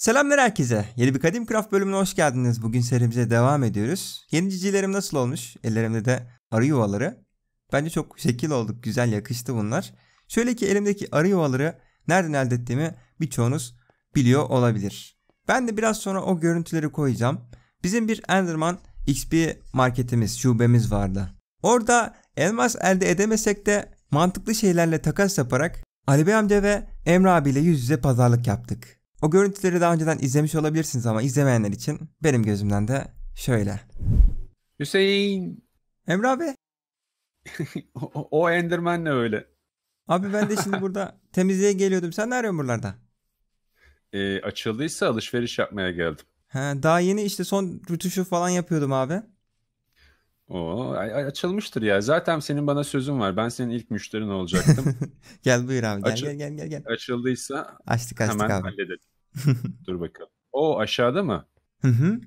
Selamlar herkese. Yeni bir Kadim Craft bölümüne hoş geldiniz. Bugün serimize devam ediyoruz. Yeni cicilerim nasıl olmuş? Ellerimde de arı yuvaları. Bence çok şekil olduk. Güzel yakıştı bunlar. Şöyle ki elimdeki arı yuvaları nereden elde ettiğimi birçoğunuz biliyor olabilir. Ben de biraz sonra o görüntüleri koyacağım. Bizim bir Enderman XP marketimiz, şubemiz vardı. Orada elmas elde edemesek de mantıklı şeylerle takas yaparak Ali Bey amca ve Emre abiyle yüz yüze pazarlık yaptık. O görüntüleri daha önceden izlemiş olabilirsiniz ama izlemeyenler için benim gözümden de şöyle. Hüseyin. Emre abi. o, o Enderman ne öyle? Abi ben de şimdi burada temizliğe geliyordum. Sen ne arıyorsun buralarda? E, açıldıysa alışveriş yapmaya geldim. He, daha yeni işte son rütuşu falan yapıyordum abi. Oo, açılmıştır ya. Zaten senin bana sözün var. Ben senin ilk müşterin olacaktım. gel buyur abi. Gel, Açıl- gel gel gel gel. Açıldıysa açtık, açtık hemen abi. halledelim. Dur bakalım. O aşağıda mı? Hı hı.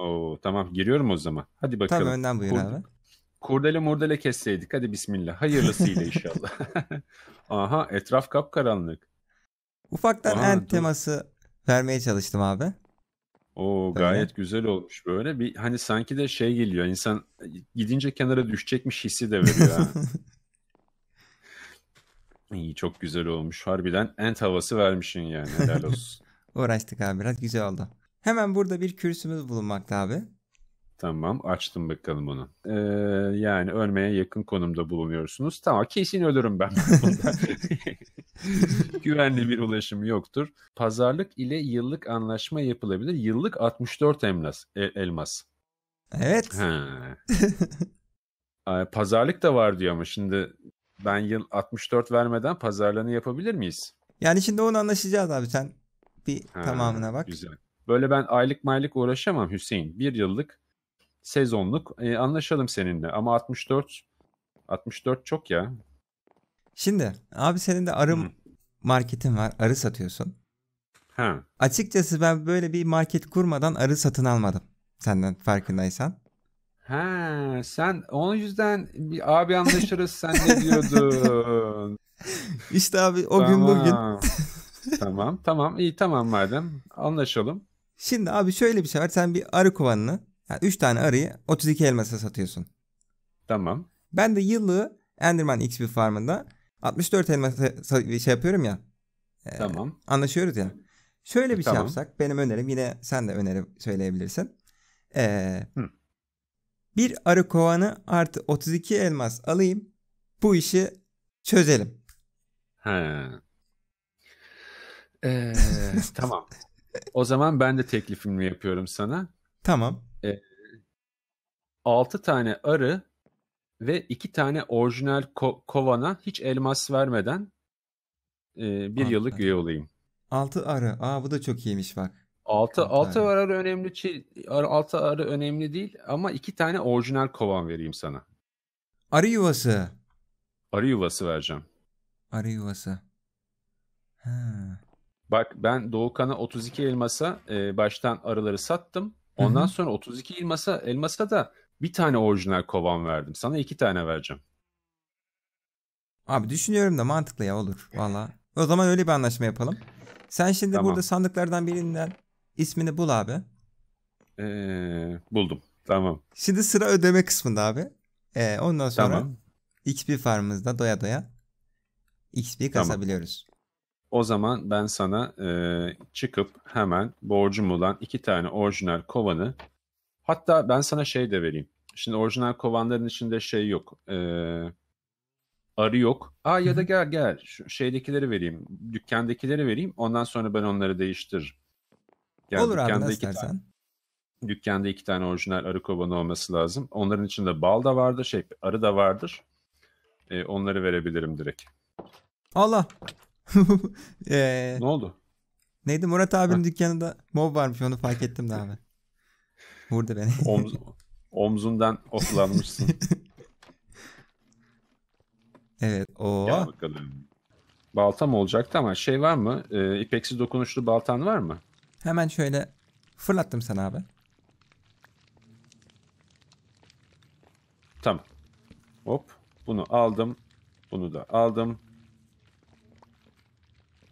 Oo, tamam giriyorum o zaman. Hadi bakalım. Tamam önden buyur Kur- abi. Kurdele murdele kesseydik. Hadi bismillah. Hayırlısıyla inşallah. Aha etraf kapkaranlık. Ufaktan Aha, end dur. teması vermeye çalıştım abi. O gayet güzel olmuş böyle. Bir hani sanki de şey geliyor. İnsan gidince kenara düşecekmiş hissi de veriyor. İyi çok güzel olmuş. Harbiden ent havası vermişsin yani. Helal olsun. Uğraştık abi biraz güzel oldu. Hemen burada bir kürsümüz bulunmakta abi. Tamam açtım bakalım onu. Ee, yani ölmeye yakın konumda bulunuyorsunuz. Tamam kesin ölürüm ben. Güvenli bir ulaşım yoktur. Pazarlık ile yıllık anlaşma yapılabilir. Yıllık 64 elmas. E, elmas. Evet. Pazarlık da var diyor ama şimdi ben yıl 64 vermeden pazarlığını yapabilir miyiz? Yani şimdi onu anlaşacağız abi sen bir ha, tamamına bak. Güzel. Böyle ben aylık maylık uğraşamam Hüseyin. Bir yıllık sezonluk e, anlaşalım seninle ama 64 64 çok ya. Şimdi abi senin de arı marketin var. Arı satıyorsun. Ha. Açıkçası ben böyle bir market kurmadan arı satın almadım. Senden farkındaysan. Ha, sen onun yüzden bir abi anlaşırız sen ne diyordun. İşte abi o tamam. gün bugün. tamam tamam iyi tamam madem anlaşalım. Şimdi abi şöyle bir şey var sen bir arı kovanını yani tane arıyı 32 elmasa satıyorsun. Tamam. Ben de yıllığı Enderman XP farmında 64 elmas şey yapıyorum ya. E, tamam. Anlaşıyoruz ya. Şöyle e, bir şey tamam. şey yapsak benim önerim yine sen de öneri söyleyebilirsin. Ee, Hı. bir arı kovanı artı 32 elmas alayım. Bu işi çözelim. He. Ee, tamam. O zaman ben de teklifimi yapıyorum sana. Tamam. Ee, 6 tane arı ve iki tane orijinal ko- kovana hiç elmas vermeden e, bir Anladım. yıllık üye olayım. Altı arı. Aa bu da çok iyiymiş bak. Altı, altı, altı arı. arı önemli altı arı önemli değil ama iki tane orijinal kovan vereyim sana. Arı yuvası. Arı yuvası vereceğim. Arı yuvası. Ha. Bak ben Doğukan'a 32 elmasa e, baştan arıları sattım. Ondan Hı-hı. sonra 32 elmasa elmasa da bir tane orijinal kovan verdim. Sana iki tane vereceğim. Abi düşünüyorum da mantıklı ya olur valla. O zaman öyle bir anlaşma yapalım. Sen şimdi tamam. burada sandıklardan birinden ismini bul abi. Ee, buldum. Tamam. Şimdi sıra ödeme kısmında abi. Ee, ondan sonra tamam. XP farmımızda doya doya XP kazabiliyoruz. Tamam. O zaman ben sana e, çıkıp hemen borcum olan iki tane orijinal kovanı Hatta ben sana şey de vereyim. Şimdi orijinal kovanların içinde şey yok. E, arı yok. Aa ya da gel gel şu şeydekileri vereyim. Dükkandakileri vereyim. Ondan sonra ben onları değiştiririm. Yani Olur abi nasıl istersen. Tane, dükkanda iki tane orijinal arı kovanı olması lazım. Onların içinde bal da vardır, şey arı da vardır. E, onları verebilirim direkt. Allah. ee, ne oldu? Neydi Murat abinin ha. dükkanında mob varmış onu fark ettim daha ben. Vurdu beni. Omz, omzundan oklanmışsın. evet o. Gel bakalım. Baltam olacaktı ama şey var mı? E, ee, ipeksi dokunuşlu baltan var mı? Hemen şöyle fırlattım sana abi. Tamam. Hop. Bunu aldım. Bunu da aldım.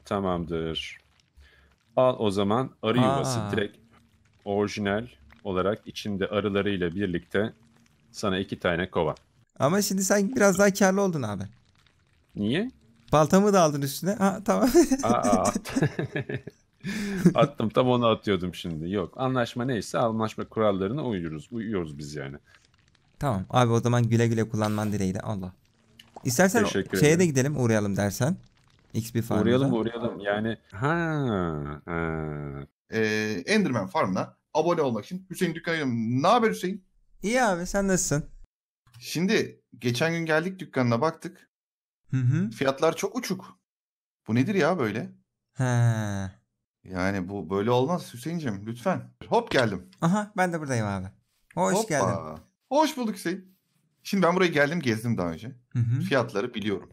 Tamamdır. Al o zaman arı yuvası direkt orijinal olarak içinde arılarıyla birlikte sana iki tane kova. Ama şimdi sen biraz daha karlı oldun abi. Niye? Baltamı da aldın üstüne. Ha tamam. Aa, Attım tam onu atıyordum şimdi. Yok anlaşma neyse anlaşma kurallarına uyuyoruz. Uyuyoruz biz yani. Tamam abi o zaman güle güle kullanman dileğiyle Allah. İstersen Teşekkür şeye ederim. de gidelim uğrayalım dersen. X bir farm. Uğrayalım uğrayalım yani. Ha. ha. Ee, Enderman farmına abone olmak için. Hüseyin dükkanı. Ne haber Hüseyin? İyi abi sen nasılsın? Şimdi geçen gün geldik dükkanına baktık. Hı hı. Fiyatlar çok uçuk. Bu nedir ya böyle? He. Yani bu böyle olmaz Hüseyin'cim lütfen. Hop geldim. Aha ben de buradayım abi. Hoş Hoppa. geldin. Hoş bulduk Hüseyin. Şimdi ben buraya geldim gezdim daha önce. Hı hı. Fiyatları biliyorum.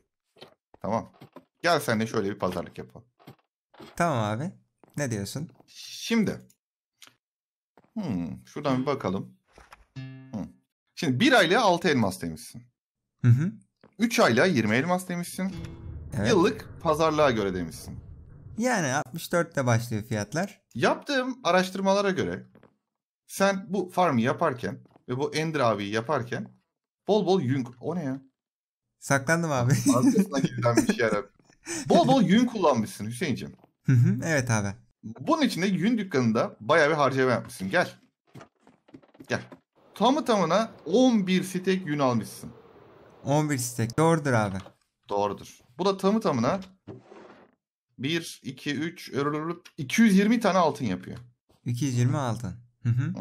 Tamam. Gel sen de şöyle bir pazarlık yapalım. Tamam abi. Ne diyorsun? Şimdi Hmm, şuradan bir bakalım. Hmm. Şimdi bir aylığa 6 elmas demişsin. Hı hı. 3 aylığa 20 elmas demişsin. Evet. Yıllık pazarlığa göre demişsin. Yani 64'te başlıyor fiyatlar. Yaptığım araştırmalara göre sen bu farmı yaparken ve bu Ender abiyi yaparken bol bol yün... O ne ya? Saklandım abi. Arkasına gizlenmiş yer abi. Bol bol yün kullanmışsın Hüseyinciğim. Hı hı, evet abi. Bunun için de yün dükkanında bayağı bir harcama yapmışsın. Gel. Gel. Tamı tamına 11 stek yün almışsın. 11 stek. Doğrudur abi. Doğrudur. Bu da tamı tamına 1, 2, 3, 220 tane altın yapıyor. 220 altın. Hı hı.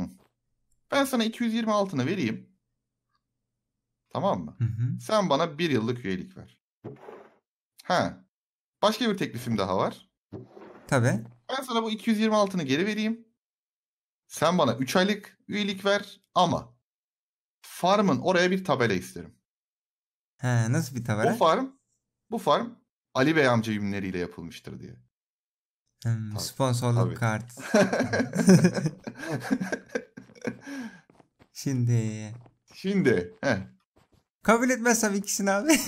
Ben sana 220 altını vereyim. Tamam mı? Hı hı. Sen bana bir yıllık üyelik ver. Ha. Başka bir teklifim daha var. Tabii. Ben sana bu 226'nı geri vereyim. Sen bana 3 aylık üyelik ver ama farmın oraya bir tabela isterim. He, nasıl bir tabela? Bu farm bu farm Ali Bey amca ürünleriyle yapılmıştır diye. Hmm, sponsorluk tabii. kart. Şimdi. Şimdi. Heh. Kabul etmezsem ikisini abi.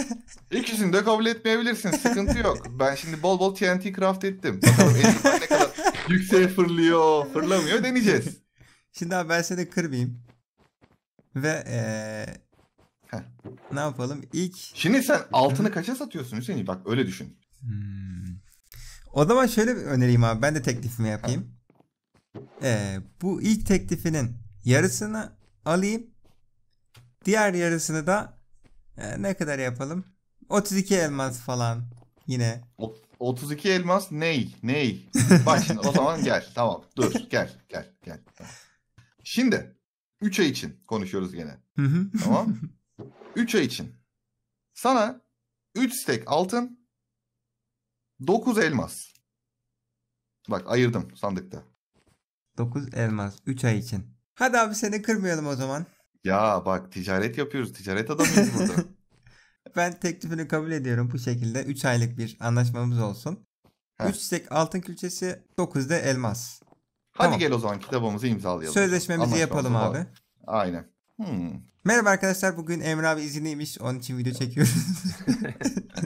İkisini de kabul etmeyebilirsin. Sıkıntı yok. Ben şimdi bol bol TNT craft ettim. Bakalım ne kadar yükseğe fırlıyor, fırlamıyor deneyeceğiz. Şimdi abi ben seni kırmayayım. Ve ee, ne yapalım? İlk... Şimdi sen altını kaça satıyorsun Hüseyin? Bak öyle düşün. Hmm. O zaman şöyle bir önereyim abi. Ben de teklifimi yapayım. Heh. bu ilk teklifinin yarısını alayım. Diğer yarısını da e, ne kadar yapalım? 32 elmas falan yine. O, 32 elmas ney ney? Bak şimdi o zaman gel tamam dur gel gel gel. Şimdi 3 ay için konuşuyoruz gene. tamam. 3 ay için sana 3 stek altın 9 elmas. Bak ayırdım sandıkta. 9 elmas 3 ay için. Hadi abi seni kırmayalım o zaman. Ya bak ticaret yapıyoruz. Ticaret adamıyız burada. ben teklifini kabul ediyorum bu şekilde. 3 aylık bir anlaşmamız olsun. 3 stek altın külçesi, 9 da elmas. Hadi tamam. gel o zaman kitabımızı imzalayalım. Sözleşmemizi Anlaşmamızı yapalım var. abi. Aynen. Hmm. Merhaba arkadaşlar. Bugün Emre abi izinliymiş. Onun için video çekiyoruz.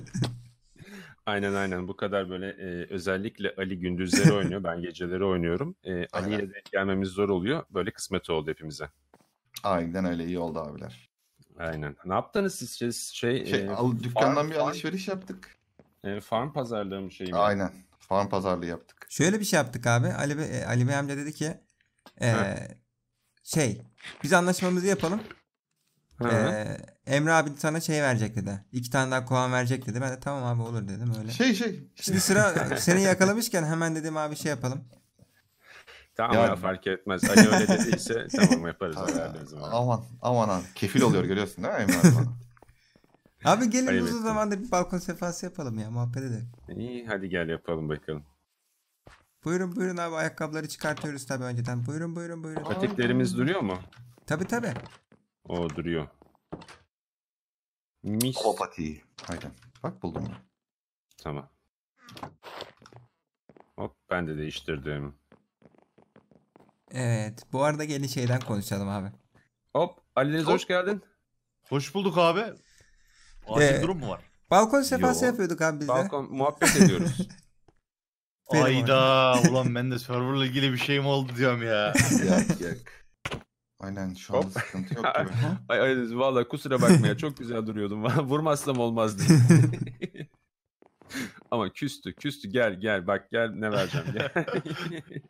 aynen aynen. Bu kadar böyle e, özellikle Ali gündüzleri oynuyor. Ben geceleri oynuyorum. E, Ali ile de gelmemiz zor oluyor. Böyle kısmet oldu hepimize. Aynen öyle iyi oldu abiler. Aynen. Ne yaptınız siz? Siz şey, şey, şey e, al, dükkandan farm, bir alışveriş farm, yaptık. E, farm pazarlığı mı şey mi? Aynen. Farm pazarlığı yaptık. Şöyle bir şey yaptık abi. Ali Bey, e, Ali Bey amca dedi ki e, şey biz anlaşmamızı yapalım. Ee, Emre abi sana şey verecek dedi. İki tane daha kovan verecek dedi. Ben de tamam abi olur dedim öyle. Şey şey. Şimdi sıra seni yakalamışken hemen dedim abi şey yapalım. Tamam yani... ya fark etmez. Hani öyle dediyse tamam yaparız herhalde. Aman aman abi. Kefil oluyor görüyorsun değil mi abi? Abi gelin Hayır, uzun zamandır bir balkon sefası yapalım ya muhabbet edelim. İyi hadi gel yapalım bakalım. Buyurun buyurun abi ayakkabıları çıkartıyoruz tabi önceden. Buyurun buyurun buyurun. Patiklerimiz duruyor mu? tabi tabi O duruyor. Mis. O patiği. Aynen. Bak buldum. Tamam. Hop ben de değiştirdim. Evet. Bu arada gelin şeyden konuşalım abi. Hop. Ali Deniz hoş geldin. Hoş bulduk abi. Acil Ee, durum mu var? Balkon sefası Yo. yapıyorduk abi biz de. Balkon muhabbet ediyoruz. Benim Ayda ulan ben de serverla ilgili bir şeyim oldu diyorum ya. Yak yak. Aynen şu anda sıkıntı yok gibi. Ay, ay valla kusura bakma ya çok güzel duruyordum. Vurmazsam diye. Ama küstü küstü gel gel bak gel ne vereceğim gel.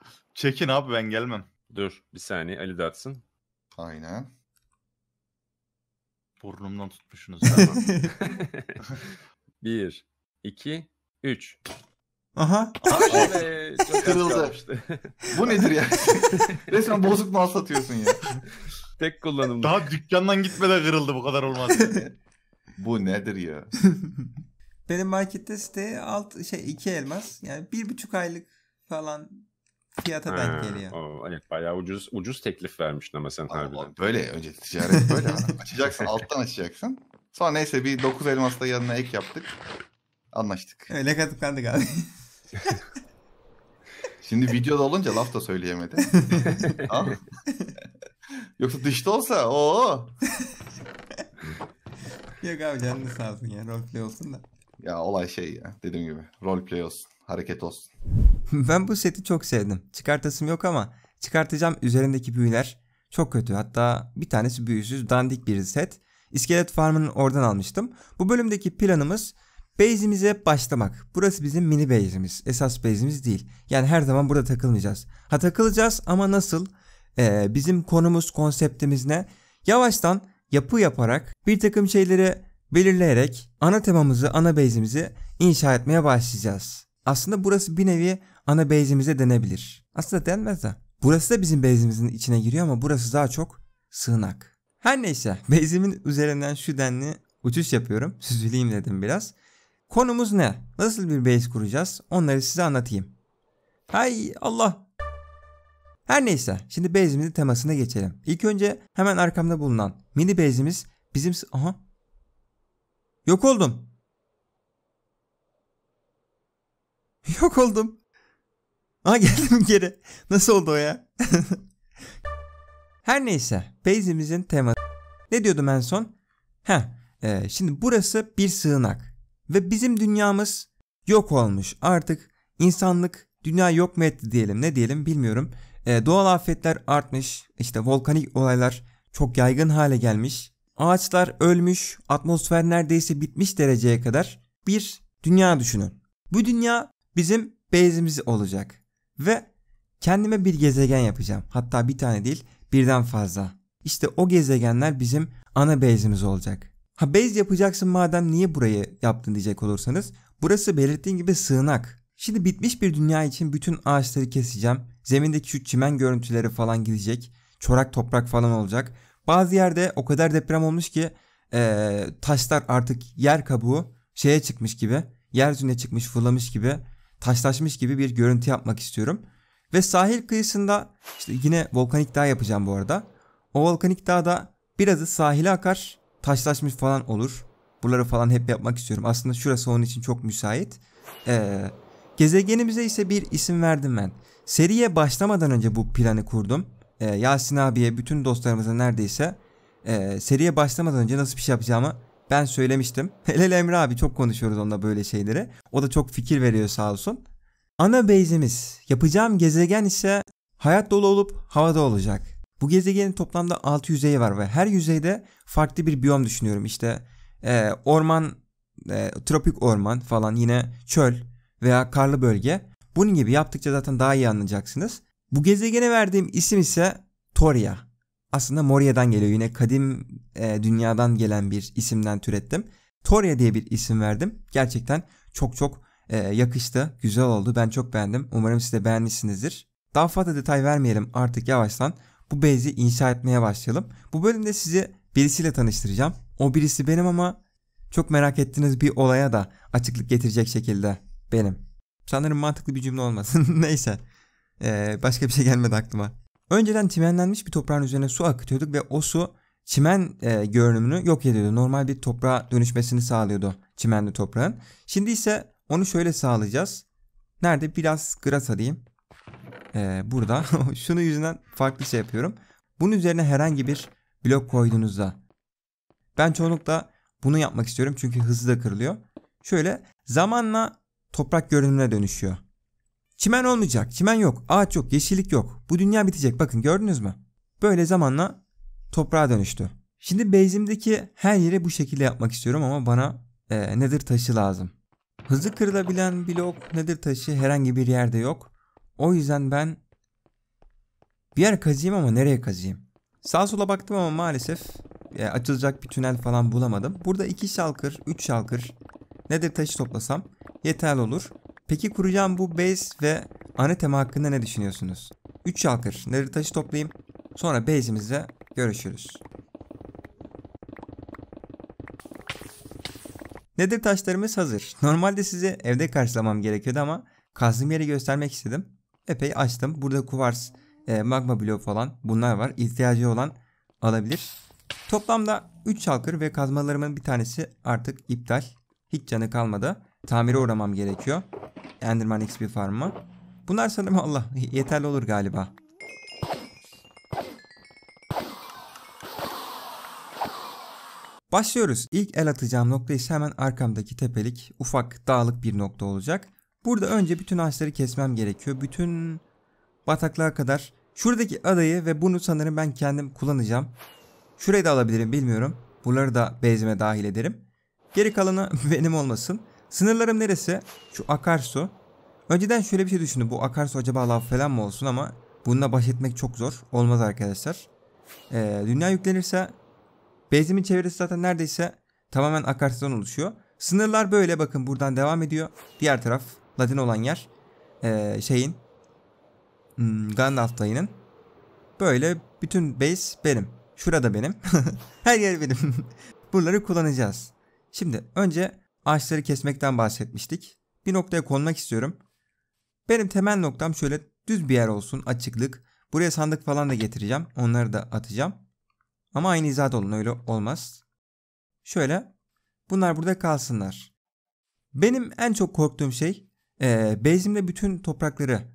Çekin abi ben gelmem. Dur bir saniye Ali de atsın. Aynen. Burnumdan tutmuşsunuz. bir, iki, üç. Aha. Evet, Kırıldı. Bu nedir ya? Resmen bozuk mal satıyorsun ya. Tek kullanımlı. Daha dükkandan gitmeden kırıldı bu kadar olmaz. Bu nedir ya? Benim markette siteye alt şey iki elmas yani bir buçuk aylık falan fiyata denk geliyor. O, hani bayağı ucuz ucuz teklif vermiştin ama sen Allah, harbiden. Böyle önce ticaret böyle. açacaksın alttan açacaksın. Sonra neyse bir dokuz elmas da yanına ek yaptık. Anlaştık. Öyle katıklandık abi. Şimdi videoda olunca laf da söyleyemedi. Yoksa dışta olsa o. Yok abi canını sağ olsun ya. Roleplay olsun da. Ya olay şey ya dediğim gibi roleplay olsun, hareket olsun. ben bu seti çok sevdim. Çıkartasım yok ama çıkartacağım üzerindeki büyüler çok kötü. Hatta bir tanesi büyüsüz dandik bir set. İskelet Farm'ın oradan almıştım. Bu bölümdeki planımız Base'imize başlamak. Burası bizim mini base'imiz. Esas base'imiz değil. Yani her zaman burada takılmayacağız. Ha takılacağız ama nasıl? Ee, bizim konumuz, konseptimiz ne? Yavaştan yapı yaparak bir takım şeyleri belirleyerek ana temamızı, ana base'imizi inşa etmeye başlayacağız. Aslında burası bir nevi ana base'imize denebilir. Aslında denmez de. Burası da bizim base'imizin içine giriyor ama burası daha çok sığınak. Her neyse base'imin üzerinden şu denli uçuş yapıyorum. Süzüleyim dedim biraz. Konumuz ne? Nasıl bir base kuracağız? Onları size anlatayım. Hay Allah! Her neyse şimdi base'imizin temasına geçelim. İlk önce hemen arkamda bulunan mini base'imiz bizim... Aha Yok oldum. Yok oldum. Aa geldim geri. Nasıl oldu o ya? Her neyse. Base'imizin teması. Ne diyordum en son? Ha. E, şimdi burası bir sığınak. Ve bizim dünyamız yok olmuş. Artık insanlık dünya yok mu etti diyelim ne diyelim bilmiyorum. E, doğal afetler artmış. İşte volkanik olaylar çok yaygın hale gelmiş. Ağaçlar ölmüş, atmosfer neredeyse bitmiş dereceye kadar bir dünya düşünün. Bu dünya bizim bezimiz olacak ve kendime bir gezegen yapacağım. Hatta bir tane değil, birden fazla. İşte o gezegenler bizim ana bezimiz olacak. Ha bez yapacaksın madem niye burayı yaptın diyecek olursanız burası belirttiğim gibi sığınak. Şimdi bitmiş bir dünya için bütün ağaçları keseceğim. Zemindeki şu çimen görüntüleri falan gidecek. Çorak toprak falan olacak. Bazı yerde o kadar deprem olmuş ki e, taşlar artık yer kabuğu şeye çıkmış gibi, yeryüzüne çıkmış, fırlamış gibi, taşlaşmış gibi bir görüntü yapmak istiyorum. Ve sahil kıyısında işte yine volkanik dağ yapacağım bu arada. O volkanik dağda birazı sahile akar, taşlaşmış falan olur. Buraları falan hep yapmak istiyorum. Aslında şurası onun için çok müsait. Ee, gezegenimize ise bir isim verdim ben. Seriye başlamadan önce bu planı kurdum e, Yasin abiye bütün dostlarımıza neredeyse e, seriye başlamadan önce nasıl bir şey yapacağımı ben söylemiştim. Helal Emre abi çok konuşuyoruz onunla böyle şeyleri. O da çok fikir veriyor sağ olsun. Ana base'imiz yapacağım gezegen ise hayat dolu olup havada olacak. Bu gezegenin toplamda 6 yüzeyi var ve her yüzeyde farklı bir biyom düşünüyorum. İşte e, orman, e, tropik orman falan yine çöl veya karlı bölge. Bunun gibi yaptıkça zaten daha iyi anlayacaksınız. Bu gezegene verdiğim isim ise Toria. Aslında Moria'dan geliyor. Yine kadim e, dünyadan gelen bir isimden türettim. Toria diye bir isim verdim. Gerçekten çok çok e, yakıştı. Güzel oldu. Ben çok beğendim. Umarım siz de beğenmişsinizdir. Daha fazla detay vermeyelim artık yavaştan. Bu bezi inşa etmeye başlayalım. Bu bölümde sizi birisiyle tanıştıracağım. O birisi benim ama çok merak ettiğiniz bir olaya da açıklık getirecek şekilde benim. Sanırım mantıklı bir cümle olmasın. Neyse. Ee, başka bir şey gelmedi aklıma. Önceden çimenlenmiş bir toprağın üzerine su akıtıyorduk ve o su çimen e, görünümünü yok ediyordu. Normal bir toprağa dönüşmesini sağlıyordu çimenli toprağın. Şimdi ise onu şöyle sağlayacağız. Nerede? Biraz grasa diyeyim. Ee, burada. Şunu yüzünden farklı şey yapıyorum. Bunun üzerine herhangi bir blok koyduğunuzda. Ben çoğunlukla bunu yapmak istiyorum çünkü hızlı da kırılıyor. Şöyle zamanla toprak görünümüne dönüşüyor. Çimen olmayacak. Çimen yok. Ağaç yok. Yeşillik yok. Bu dünya bitecek. Bakın gördünüz mü? Böyle zamanla toprağa dönüştü. Şimdi base'imdeki her yeri bu şekilde yapmak istiyorum ama bana e, nether taşı lazım. Hızlı kırılabilen blok nether taşı herhangi bir yerde yok. O yüzden ben bir yer kazıyım ama nereye kazıyım? Sağ sola baktım ama maalesef e, açılacak bir tünel falan bulamadım. Burada 2 şalkır, 3 şalkır nether taşı toplasam yeterli olur. Peki kuracağım bu base ve ana tema hakkında ne düşünüyorsunuz? 3 çalkır nerede taşı toplayayım. Sonra base'imizle görüşürüz. Nedir taşlarımız hazır. Normalde sizi evde karşılamam gerekiyordu ama kazdığım yeri göstermek istedim. Epey açtım. Burada kuvars, e, magma bloğu falan bunlar var. İhtiyacı olan alabilir. Toplamda 3 çalkır ve kazmalarımın bir tanesi artık iptal. Hiç canı kalmadı. Tamire uğramam gerekiyor. Enderman XP farmı. Bunlar sanırım Allah yeterli olur galiba. Başlıyoruz. İlk el atacağım nokta ise hemen arkamdaki tepelik, ufak, dağlık bir nokta olacak. Burada önce bütün ağaçları kesmem gerekiyor. Bütün bataklığa kadar. Şuradaki adayı ve bunu sanırım ben kendim kullanacağım. Şurayı da alabilirim bilmiyorum. Bunları da bezime dahil ederim. Geri kalanı benim olmasın. Sınırlarım neresi? Şu akarsu. Önceden şöyle bir şey düşündüm. Bu akarsu acaba lav falan mı olsun ama bununla baş etmek çok zor. Olmaz arkadaşlar. Ee, dünya yüklenirse Bezim'in çevresi zaten neredeyse tamamen akarsudan oluşuyor. Sınırlar böyle bakın buradan devam ediyor. Diğer taraf Ladin olan yer ee, şeyin hmm, Gandalf dayının. Böyle bütün base benim. Şurada benim. Her yer benim. Buraları kullanacağız. Şimdi önce ağaçları kesmekten bahsetmiştik. Bir noktaya konmak istiyorum. Benim temel noktam şöyle düz bir yer olsun, açıklık. Buraya sandık falan da getireceğim. Onları da atacağım. Ama aynı izah olun öyle olmaz. Şöyle bunlar burada kalsınlar. Benim en çok korktuğum şey e, bezimle bütün toprakları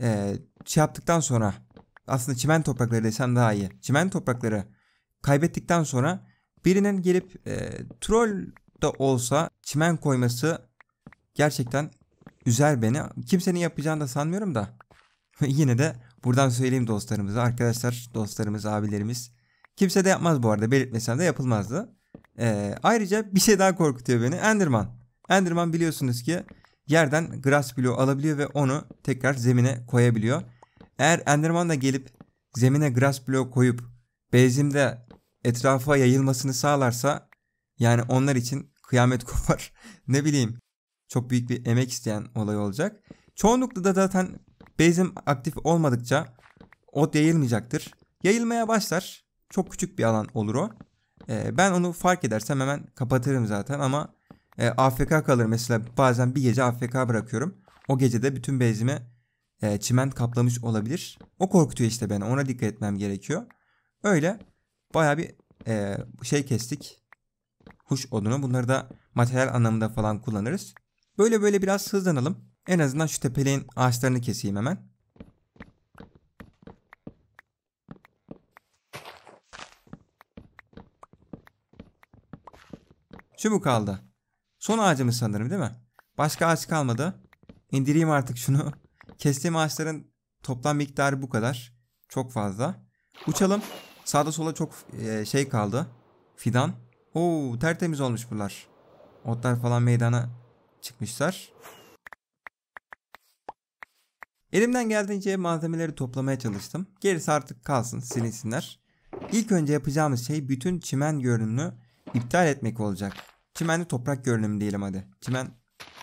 e, şey yaptıktan sonra aslında çimen toprakları desem daha iyi. Çimen toprakları kaybettikten sonra birinin gelip e, troll da olsa çimen koyması gerçekten üzer beni. Kimsenin yapacağını da sanmıyorum da. Yine de buradan söyleyeyim dostlarımıza, arkadaşlar, dostlarımız, abilerimiz. Kimse de yapmaz bu arada. Belirtmesem de yapılmazdı. Ee, ayrıca bir şey daha korkutuyor beni. Enderman. Enderman biliyorsunuz ki yerden grass bloğu alabiliyor ve onu tekrar zemine koyabiliyor. Eğer Enderman da gelip zemine grass bloğu koyup bezimde etrafa yayılmasını sağlarsa yani onlar için kıyamet kopar. ne bileyim çok büyük bir emek isteyen olay olacak. Çoğunlukla da zaten bezim aktif olmadıkça o yayılmayacaktır. Yayılmaya başlar. Çok küçük bir alan olur o. E, ben onu fark edersem hemen kapatırım zaten ama e, AFK kalır mesela bazen bir gece AFK bırakıyorum. O gecede bütün bezimi e, çiment kaplamış olabilir. O korkutuyor işte beni ona dikkat etmem gerekiyor. Öyle baya bir e, şey kestik huş odunu. Bunları da materyal anlamında falan kullanırız. Böyle böyle biraz hızlanalım. En azından şu tepeliğin ağaçlarını keseyim hemen. Şu mu kaldı? Son ağacımız sanırım değil mi? Başka ağaç kalmadı. İndireyim artık şunu. Kestiğim ağaçların toplam miktarı bu kadar. Çok fazla. Uçalım. Sağda sola çok e, şey kaldı. Fidan. Oo tertemiz olmuş bunlar. Otlar falan meydana çıkmışlar. Elimden geldiğince malzemeleri toplamaya çalıştım. Gerisi artık kalsın silinsinler. İlk önce yapacağımız şey bütün çimen görünümünü iptal etmek olacak. Çimenli toprak görünümü diyelim hadi. Çimen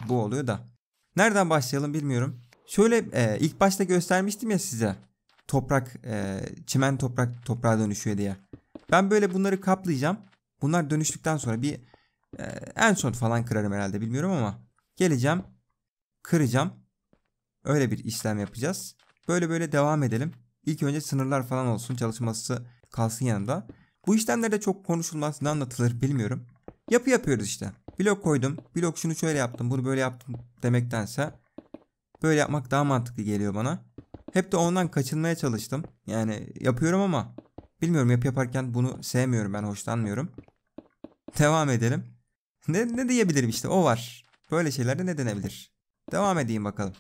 bu oluyor da. Nereden başlayalım bilmiyorum. Şöyle e, ilk başta göstermiştim ya size. Toprak, e, çimen toprak toprağa dönüşüyor diye. Ben böyle bunları kaplayacağım. Bunlar dönüştükten sonra bir e, en son falan kırarım herhalde bilmiyorum ama geleceğim kıracağım. Öyle bir işlem yapacağız. Böyle böyle devam edelim. İlk önce sınırlar falan olsun çalışması kalsın yanında. Bu işlemlerde çok konuşulmaz ne anlatılır bilmiyorum. Yapı yapıyoruz işte. Blok koydum. Blok şunu şöyle yaptım bunu böyle yaptım demektense böyle yapmak daha mantıklı geliyor bana. Hep de ondan kaçınmaya çalıştım. Yani yapıyorum ama bilmiyorum yapı yaparken bunu sevmiyorum ben hoşlanmıyorum. Devam edelim. Ne, ne diyebilirim işte o var. Böyle şeylerde ne denebilir? Devam edeyim bakalım.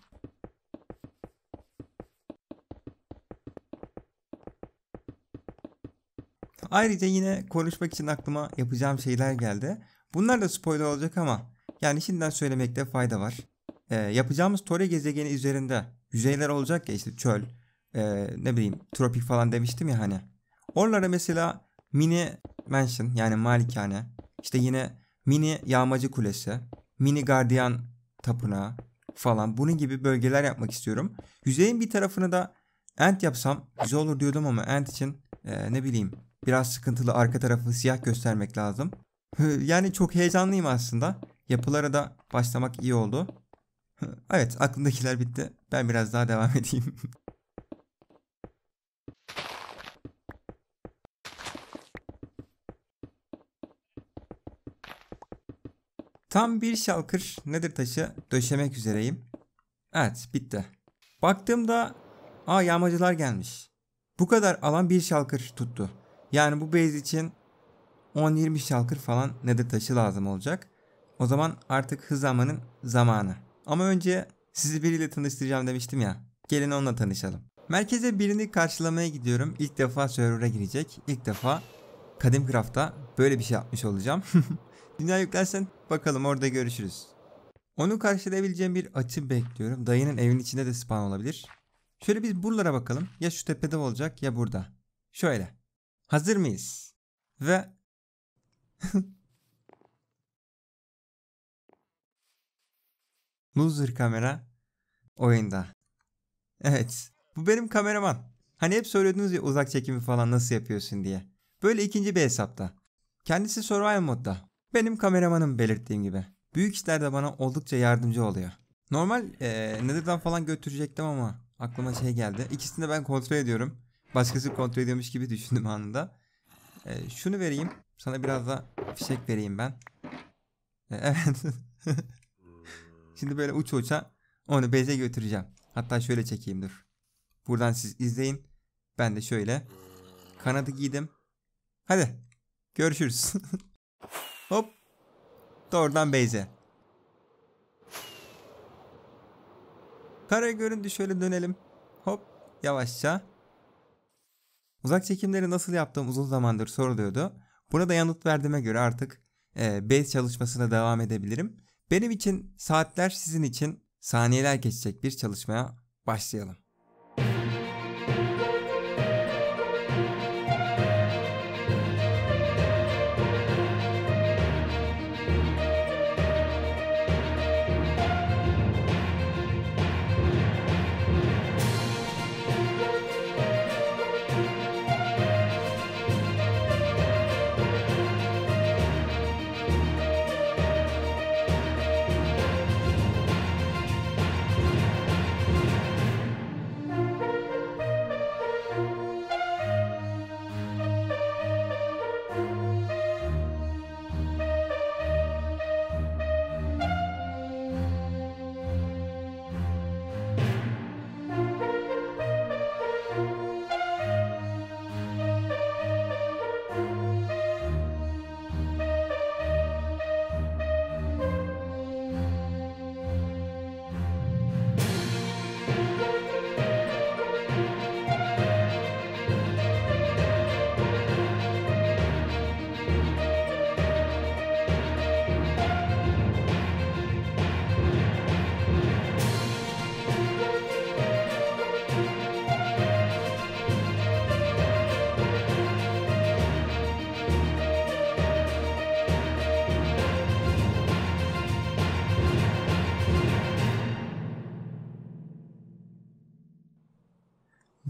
Ayrıca yine konuşmak için aklıma yapacağım şeyler geldi. Bunlar da spoiler olacak ama yani şimdiden söylemekte fayda var. Ee, yapacağımız Tori gezegeni üzerinde yüzeyler olacak ya işte çöl, e, ne bileyim tropik falan demiştim ya hani. Oralara mesela mini mansion yani malikane işte yine mini yağmacı kulesi, mini gardiyan tapınağı falan bunun gibi bölgeler yapmak istiyorum. Yüzeyin bir tarafını da ant yapsam güzel olur diyordum ama ant için e, ne bileyim biraz sıkıntılı arka tarafı siyah göstermek lazım. yani çok heyecanlıyım aslında. Yapılara da başlamak iyi oldu. evet aklımdakiler bitti. Ben biraz daha devam edeyim. Tam bir şalkır nedir taşı döşemek üzereyim. Evet bitti. Baktığımda aa yağmacılar gelmiş. Bu kadar alan bir şalkır tuttu. Yani bu base için 10-20 şalkır falan nedir taşı lazım olacak. O zaman artık hızlanmanın zamanı. Ama önce sizi biriyle tanıştıracağım demiştim ya. Gelin onunla tanışalım. Merkeze birini karşılamaya gidiyorum. İlk defa server'a girecek. İlk defa Kadim Craft'ta böyle bir şey yapmış olacağım. Dünya yüklersen bakalım orada görüşürüz. Onu karşılayabileceğim bir açı bekliyorum. Dayının evin içinde de spawn olabilir. Şöyle biz buralara bakalım. Ya şu tepede olacak ya burada. Şöyle. Hazır mıyız? Ve... Loser kamera oyunda. Evet. Bu benim kameraman. Hani hep söylüyordunuz ya uzak çekimi falan nasıl yapıyorsun diye. Böyle ikinci bir hesapta. Kendisi survival modda. Benim kameramanım belirttiğim gibi. Büyük işlerde bana oldukça yardımcı oluyor. Normal e, Nether'dan falan götürecektim ama aklıma şey geldi. İkisini de ben kontrol ediyorum. Başkası kontrol ediyormuş gibi düşündüm anında. E, şunu vereyim. Sana biraz da fişek vereyim ben. E, evet. Şimdi böyle uç uça onu beze götüreceğim. Hatta şöyle çekeyim dur. Buradan siz izleyin. Ben de şöyle. Kanadı giydim. Hadi. Görüşürüz. Hop. Doğrudan Beyze. Kara göründü şöyle dönelim. Hop yavaşça. Uzak çekimleri nasıl yaptığım uzun zamandır soruluyordu. Burada yanıt verdiğime göre artık e, base çalışmasına devam edebilirim. Benim için saatler sizin için saniyeler geçecek bir çalışmaya başlayalım.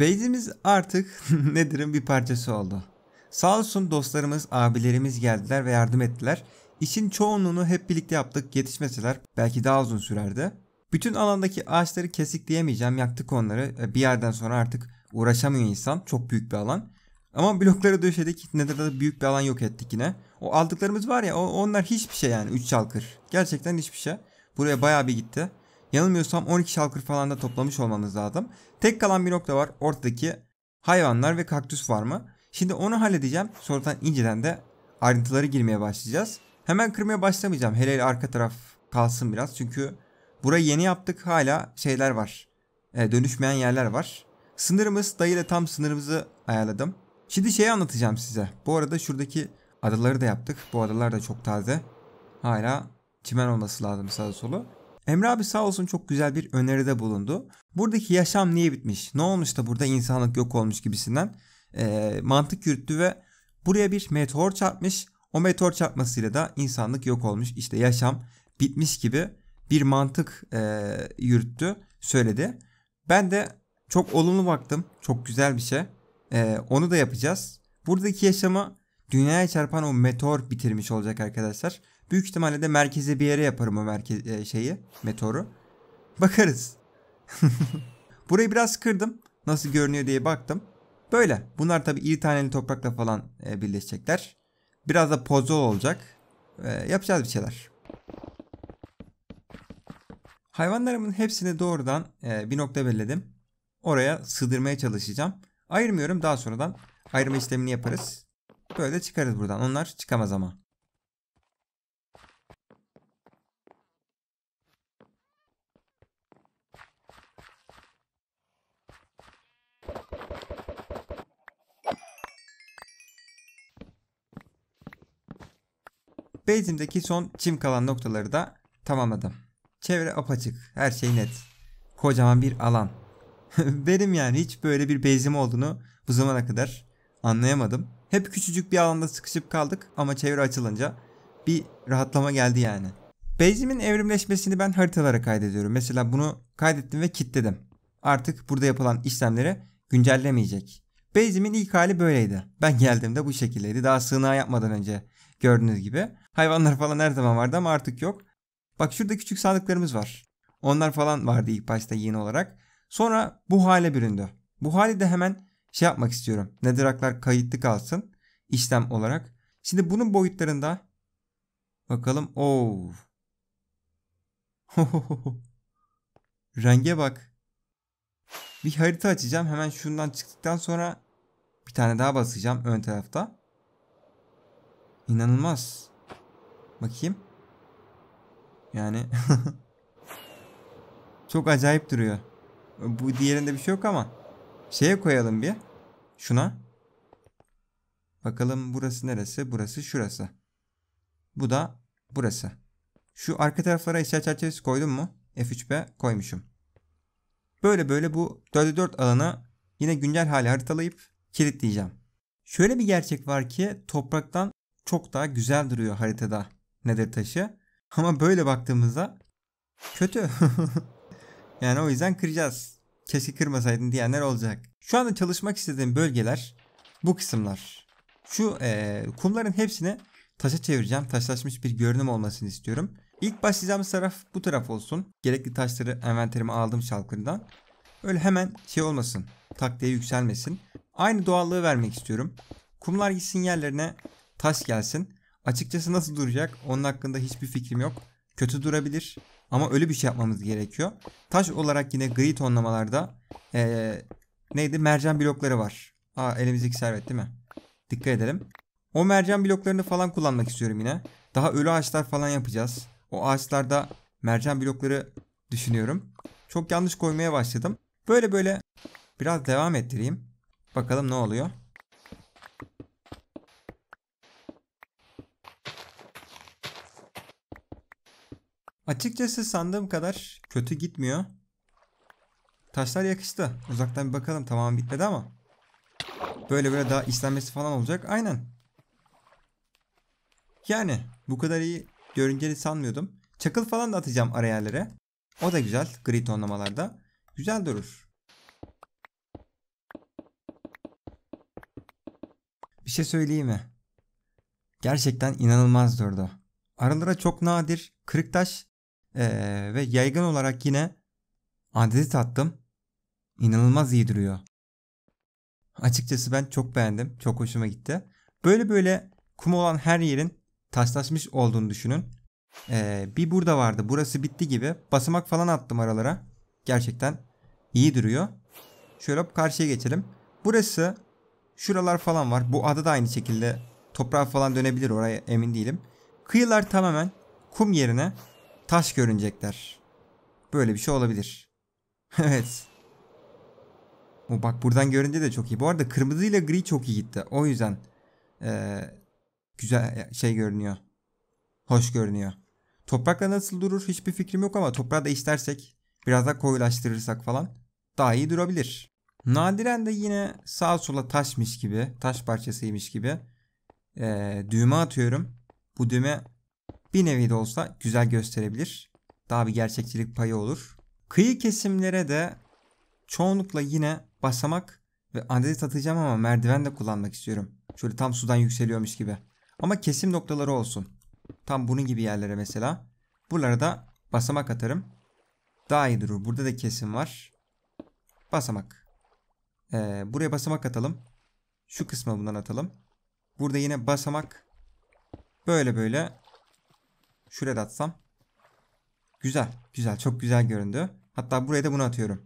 Base'imiz artık Nether'ın bir parçası oldu. Sağ olsun dostlarımız, abilerimiz geldiler ve yardım ettiler. İşin çoğunluğunu hep birlikte yaptık. Yetişmeseler belki daha uzun sürerdi. Bütün alandaki ağaçları kesik diyemeyeceğim. Yaktık onları. E, bir yerden sonra artık uğraşamıyor insan. Çok büyük bir alan. Ama blokları döşedik. Nether'da büyük bir alan yok ettik yine. O aldıklarımız var ya onlar hiçbir şey yani. üç çalkır. Gerçekten hiçbir şey. Buraya baya bir gitti. Yanılmıyorsam 12 şalkır falan da toplamış olmanız lazım. Tek kalan bir nokta var ortadaki hayvanlar ve kaktüs var mı? Şimdi onu halledeceğim. Sonradan inceden de ayrıntıları girmeye başlayacağız. Hemen kırmaya başlamayacağım. Hele hele arka taraf kalsın biraz. Çünkü burayı yeni yaptık hala şeyler var. E, dönüşmeyen yerler var. Sınırımız dayıyla tam sınırımızı ayarladım. Şimdi şeyi anlatacağım size. Bu arada şuradaki adaları da yaptık. Bu adalar da çok taze. Hala çimen olması lazım sağa solu. Emre abi sağ olsun çok güzel bir öneride bulundu. Buradaki yaşam niye bitmiş? Ne olmuş da burada insanlık yok olmuş gibisinden e, mantık yürüttü ve buraya bir meteor çarpmış. O meteor çarpmasıyla da insanlık yok olmuş. İşte yaşam bitmiş gibi bir mantık e, yürüttü, söyledi. Ben de çok olumlu baktım. Çok güzel bir şey. E, onu da yapacağız. Buradaki yaşamı dünyaya çarpan o meteor bitirmiş olacak arkadaşlar. Büyük ihtimalle de merkeze bir yere yaparım o merkez e, şeyi, meteoru. Bakarız. Burayı biraz kırdım. Nasıl görünüyor diye baktım. Böyle. Bunlar tabi iri taneli toprakla falan e, birleşecekler. Biraz da pozol olacak. E, yapacağız bir şeyler. Hayvanlarımın hepsini doğrudan e, bir nokta belledim. Oraya sığdırmaya çalışacağım. Ayırmıyorum daha sonradan ayrım işlemini yaparız. Böyle çıkarız buradan. Onlar çıkamaz ama. Bezimdeki son çim kalan noktaları da tamamladım. Çevre apaçık, her şey net. Kocaman bir alan. Benim yani hiç böyle bir bezim olduğunu bu zamana kadar anlayamadım. Hep küçücük bir alanda sıkışıp kaldık ama çevre açılınca bir rahatlama geldi yani. Bezimin evrimleşmesini ben haritalara kaydediyorum. Mesela bunu kaydettim ve kilitledim. Artık burada yapılan işlemleri güncellemeyecek. Bezimin ilk hali böyleydi. Ben geldiğimde bu şekildeydi. Daha sığınağı yapmadan önce gördüğünüz gibi. Hayvanlar falan her zaman vardı ama artık yok. Bak şurada küçük sandıklarımız var. Onlar falan vardı ilk başta yeni olarak. Sonra bu hale büründü. Bu hali de hemen şey yapmak istiyorum. Nediraklar kayıtlı kalsın işlem olarak. Şimdi bunun boyutlarında bakalım. Oo. Renge bak. Bir harita açacağım. Hemen şundan çıktıktan sonra bir tane daha basacağım ön tarafta. İnanılmaz bakayım. Yani çok acayip duruyor. Bu diğerinde bir şey yok ama şeye koyalım bir. Şuna. Bakalım burası neresi? Burası şurası. Bu da burası. Şu arka taraflara eşya çerçevesi koydum mu? F3B koymuşum. Böyle böyle bu 4'e 4 alanı yine güncel hali haritalayıp kilitleyeceğim. Şöyle bir gerçek var ki topraktan çok daha güzel duruyor haritada nedir taşı. Ama böyle baktığımızda kötü. yani o yüzden kıracağız. Keşke kırmasaydın diyenler olacak. Şu anda çalışmak istediğim bölgeler bu kısımlar. Şu e, kumların hepsini taşa çevireceğim. Taşlaşmış bir görünüm olmasını istiyorum. İlk başlayacağımız taraf bu taraf olsun. Gerekli taşları envanterime aldım şalkırdan. Öyle hemen şey olmasın. Tak diye yükselmesin. Aynı doğallığı vermek istiyorum. Kumlar gitsin yerlerine taş gelsin. Açıkçası nasıl duracak onun hakkında hiçbir fikrim yok. Kötü durabilir ama öyle bir şey yapmamız gerekiyor. Taş olarak yine gri tonlamalarda ee, neydi mercan blokları var. Aa elimizdeki servet değil mi? Dikkat edelim. O mercan bloklarını falan kullanmak istiyorum yine. Daha ölü ağaçlar falan yapacağız. O ağaçlarda mercan blokları düşünüyorum. Çok yanlış koymaya başladım. Böyle böyle biraz devam ettireyim. Bakalım ne oluyor. Açıkçası sandığım kadar kötü gitmiyor. Taşlar yakıştı. Uzaktan bir bakalım tamam bitmedi ama. Böyle böyle daha işlenmesi falan olacak. Aynen. Yani bu kadar iyi görünceli sanmıyordum. Çakıl falan da atacağım ara O da güzel gri tonlamalarda. Güzel durur. Bir şey söyleyeyim mi? Gerçekten inanılmaz durdu. Aralara çok nadir kırık taş ee, ve yaygın olarak yine andezit attım. İnanılmaz iyi duruyor. Açıkçası ben çok beğendim. Çok hoşuma gitti. Böyle böyle kum olan her yerin taşlaşmış olduğunu düşünün. Ee, bir burada vardı. Burası bitti gibi. Basamak falan attım aralara. Gerçekten iyi duruyor. Şöyle karşıya geçelim. Burası şuralar falan var. Bu ada da aynı şekilde toprağa falan dönebilir oraya emin değilim. Kıyılar tamamen kum yerine taş görünecekler. Böyle bir şey olabilir. evet. Bu bak buradan görünce de çok iyi. Bu arada kırmızı ile gri çok iyi gitti. O yüzden ee, güzel e, şey görünüyor. Hoş görünüyor. Toprakla nasıl durur hiçbir fikrim yok ama toprağı da istersek biraz daha koyulaştırırsak falan daha iyi durabilir. Nadiren de yine sağa sola taşmış gibi, taş parçasıymış gibi e, düğme atıyorum. Bu düğme bir nevi de olsa güzel gösterebilir. Daha bir gerçekçilik payı olur. Kıyı kesimlere de çoğunlukla yine basamak ve adet atacağım ama merdiven de kullanmak istiyorum. Şöyle tam sudan yükseliyormuş gibi. Ama kesim noktaları olsun. Tam bunun gibi yerlere mesela. Buralara da basamak atarım. Daha iyi durur. Burada da kesim var. Basamak. Ee, buraya basamak atalım. Şu kısma bundan atalım. Burada yine basamak. Böyle böyle Şuraya da atsam. Güzel. Güzel. Çok güzel göründü. Hatta buraya da bunu atıyorum.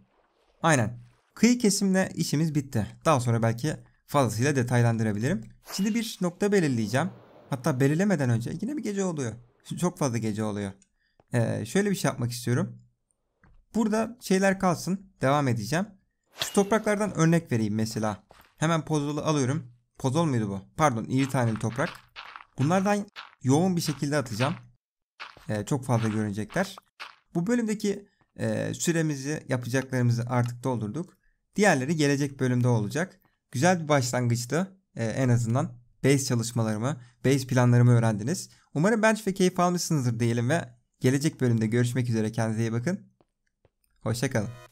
Aynen. Kıyı kesimle işimiz bitti. Daha sonra belki fazlasıyla detaylandırabilirim. Şimdi bir nokta belirleyeceğim. Hatta belirlemeden önce yine bir gece oluyor. Çok fazla gece oluyor. Ee, şöyle bir şey yapmak istiyorum. Burada şeyler kalsın. Devam edeceğim. Şu topraklardan örnek vereyim mesela. Hemen pozolu alıyorum. Pozol muydu bu? Pardon iri taneli toprak. Bunlardan yoğun bir şekilde atacağım. E, çok fazla görecekler. Bu bölümdeki e, süremizi yapacaklarımızı artık doldurduk. Diğerleri gelecek bölümde olacak. Güzel bir başlangıçtı e, en azından. Base çalışmalarımı, base planlarımı öğrendiniz. Umarım bench ve keyif almışsınızdır diyelim ve gelecek bölümde görüşmek üzere. Kendinize iyi bakın. Hoşçakalın.